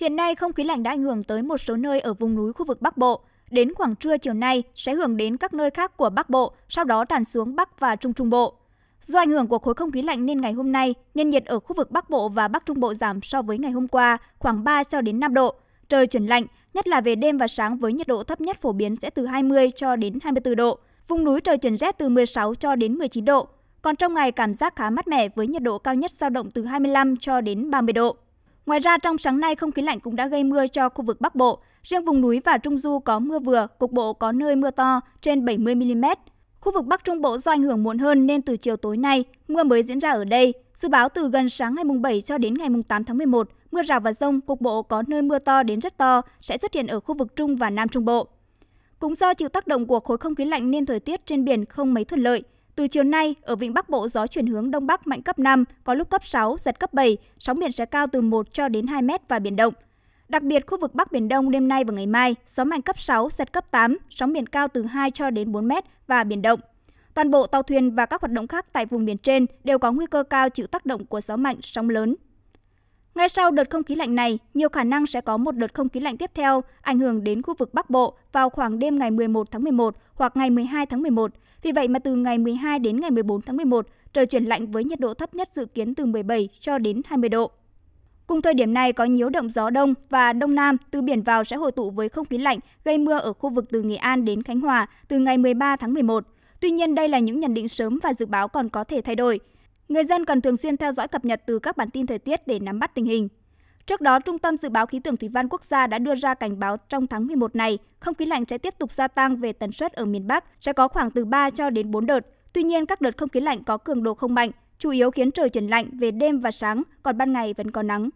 Hiện nay, không khí lạnh đã ảnh hưởng tới một số nơi ở vùng núi khu vực Bắc Bộ. Đến khoảng trưa chiều nay sẽ hưởng đến các nơi khác của Bắc Bộ, sau đó tràn xuống Bắc và Trung Trung Bộ. Do ảnh hưởng của khối không khí lạnh nên ngày hôm nay, nền nhiệt ở khu vực Bắc Bộ và Bắc Trung Bộ giảm so với ngày hôm qua khoảng 3 cho đến 5 độ. Trời chuyển lạnh, nhất là về đêm và sáng với nhiệt độ thấp nhất phổ biến sẽ từ 20 cho đến 24 độ. Vùng núi trời chuyển rét từ 16 cho đến 19 độ. Còn trong ngày cảm giác khá mát mẻ với nhiệt độ cao nhất dao động từ 25 cho đến 30 độ. Ngoài ra, trong sáng nay, không khí lạnh cũng đã gây mưa cho khu vực Bắc Bộ. Riêng vùng núi và Trung Du có mưa vừa, cục bộ có nơi mưa to, trên 70mm. Khu vực Bắc Trung Bộ do ảnh hưởng muộn hơn nên từ chiều tối nay, mưa mới diễn ra ở đây. Dự báo từ gần sáng ngày mùng 7 cho đến ngày mùng 8 tháng 11, mưa rào và rông cục bộ có nơi mưa to đến rất to sẽ xuất hiện ở khu vực Trung và Nam Trung Bộ. Cũng do chịu tác động của khối không khí lạnh nên thời tiết trên biển không mấy thuận lợi. Từ chiều nay, ở vịnh Bắc Bộ gió chuyển hướng đông bắc mạnh cấp 5, có lúc cấp 6, giật cấp 7, sóng biển sẽ cao từ 1 cho đến 2 mét và biển động. Đặc biệt, khu vực Bắc Biển Đông đêm nay và ngày mai, gió mạnh cấp 6, giật cấp 8, sóng biển cao từ 2 cho đến 4 mét và biển động. Toàn bộ tàu thuyền và các hoạt động khác tại vùng biển trên đều có nguy cơ cao chịu tác động của gió mạnh, sóng lớn, ngay sau đợt không khí lạnh này, nhiều khả năng sẽ có một đợt không khí lạnh tiếp theo ảnh hưởng đến khu vực Bắc Bộ vào khoảng đêm ngày 11 tháng 11 hoặc ngày 12 tháng 11. Vì vậy mà từ ngày 12 đến ngày 14 tháng 11, trời chuyển lạnh với nhiệt độ thấp nhất dự kiến từ 17 cho đến 20 độ. Cùng thời điểm này có nhiễu động gió đông và đông nam từ biển vào sẽ hội tụ với không khí lạnh gây mưa ở khu vực từ Nghệ An đến Khánh Hòa từ ngày 13 tháng 11. Tuy nhiên đây là những nhận định sớm và dự báo còn có thể thay đổi. Người dân cần thường xuyên theo dõi cập nhật từ các bản tin thời tiết để nắm bắt tình hình. Trước đó, Trung tâm Dự báo Khí tượng Thủy văn Quốc gia đã đưa ra cảnh báo trong tháng 11 này, không khí lạnh sẽ tiếp tục gia tăng về tần suất ở miền Bắc, sẽ có khoảng từ 3 cho đến 4 đợt. Tuy nhiên, các đợt không khí lạnh có cường độ không mạnh, chủ yếu khiến trời chuyển lạnh về đêm và sáng, còn ban ngày vẫn có nắng.